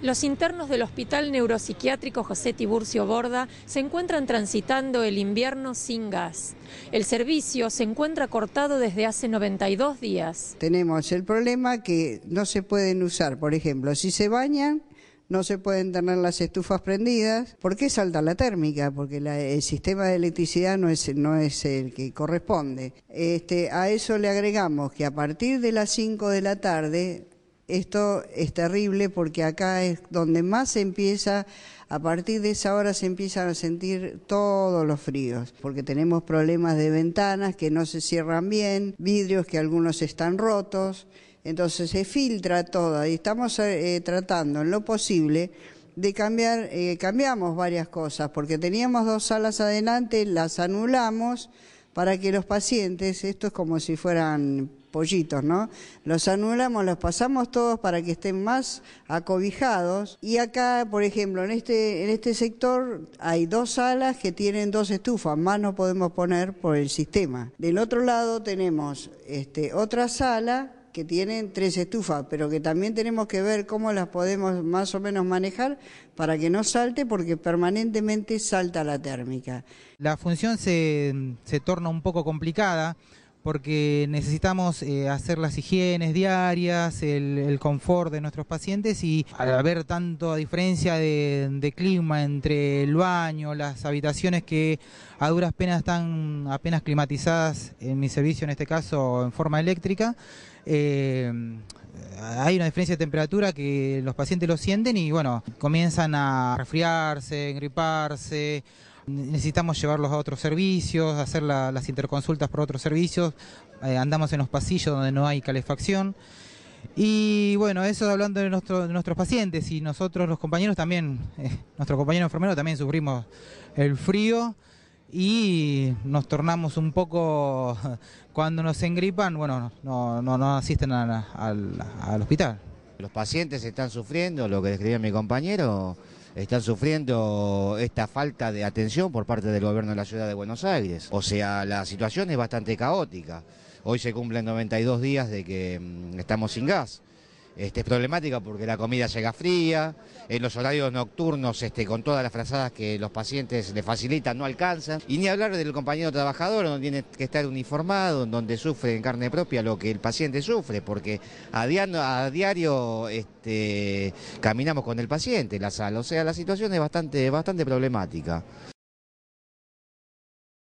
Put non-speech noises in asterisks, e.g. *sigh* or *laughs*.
Los internos del Hospital Neuropsiquiátrico José Tiburcio Borda se encuentran transitando el invierno sin gas. El servicio se encuentra cortado desde hace 92 días. Tenemos el problema que no se pueden usar, por ejemplo, si se bañan, no se pueden tener las estufas prendidas. ¿Por qué salta la térmica? Porque el sistema de electricidad no es, no es el que corresponde. Este, a eso le agregamos que a partir de las 5 de la tarde esto es terrible porque acá es donde más se empieza, a partir de esa hora se empiezan a sentir todos los fríos, porque tenemos problemas de ventanas que no se cierran bien, vidrios que algunos están rotos, entonces se filtra todo y estamos eh, tratando en lo posible de cambiar, eh, cambiamos varias cosas, porque teníamos dos salas adelante, las anulamos para que los pacientes, esto es como si fueran pollitos, ¿no? Los anulamos, los pasamos todos para que estén más acobijados. Y acá, por ejemplo, en este, en este sector hay dos salas que tienen dos estufas, más no podemos poner por el sistema. Del otro lado tenemos este, otra sala que tiene tres estufas, pero que también tenemos que ver cómo las podemos más o menos manejar para que no salte, porque permanentemente salta la térmica. La función se, se torna un poco complicada porque necesitamos eh, hacer las higienes diarias, el, confort de nuestros pacientes y al haber tanta diferencia de, clima entre el baño, las habitaciones que a duras penas están apenas climatizadas en mi servicio, en este caso en forma eléctrica, eh, hay una diferencia de temperatura que los pacientes lo sienten y bueno, comienzan a resfriarse, griparse, necesitamos llevarlos a otros servicios, hacer las interconsultas por otros servicios, eh, andamos en los pasillos donde no hay calefacción. Y bueno, eso hablando de, nuestro, nuestros pacientes y nosotros los compañeros también, eh, nuestro compañero enfermero también sufrimos el frío y nos tornamos un poco, *laughs* cuando nos engripan, bueno, no, no, no asisten al, al hospital. Los pacientes están sufriendo, lo que describía mi compañero, están sufriendo esta falta de atención por parte del gobierno de la ciudad de Buenos Aires. O sea, la situación es bastante caótica. Hoy se cumplen 92 días de que mm, estamos sin gas. Este, es problemática porque la comida llega fría, en los horarios nocturnos este, con todas las frazadas que los pacientes le facilitan no alcanzan. Y ni hablar del compañero trabajador, donde tiene que estar uniformado, donde sufre en carne propia lo que el paciente sufre, porque a diario, este, caminamos con el paciente, la sal. O sea, la situación es bastante problemática.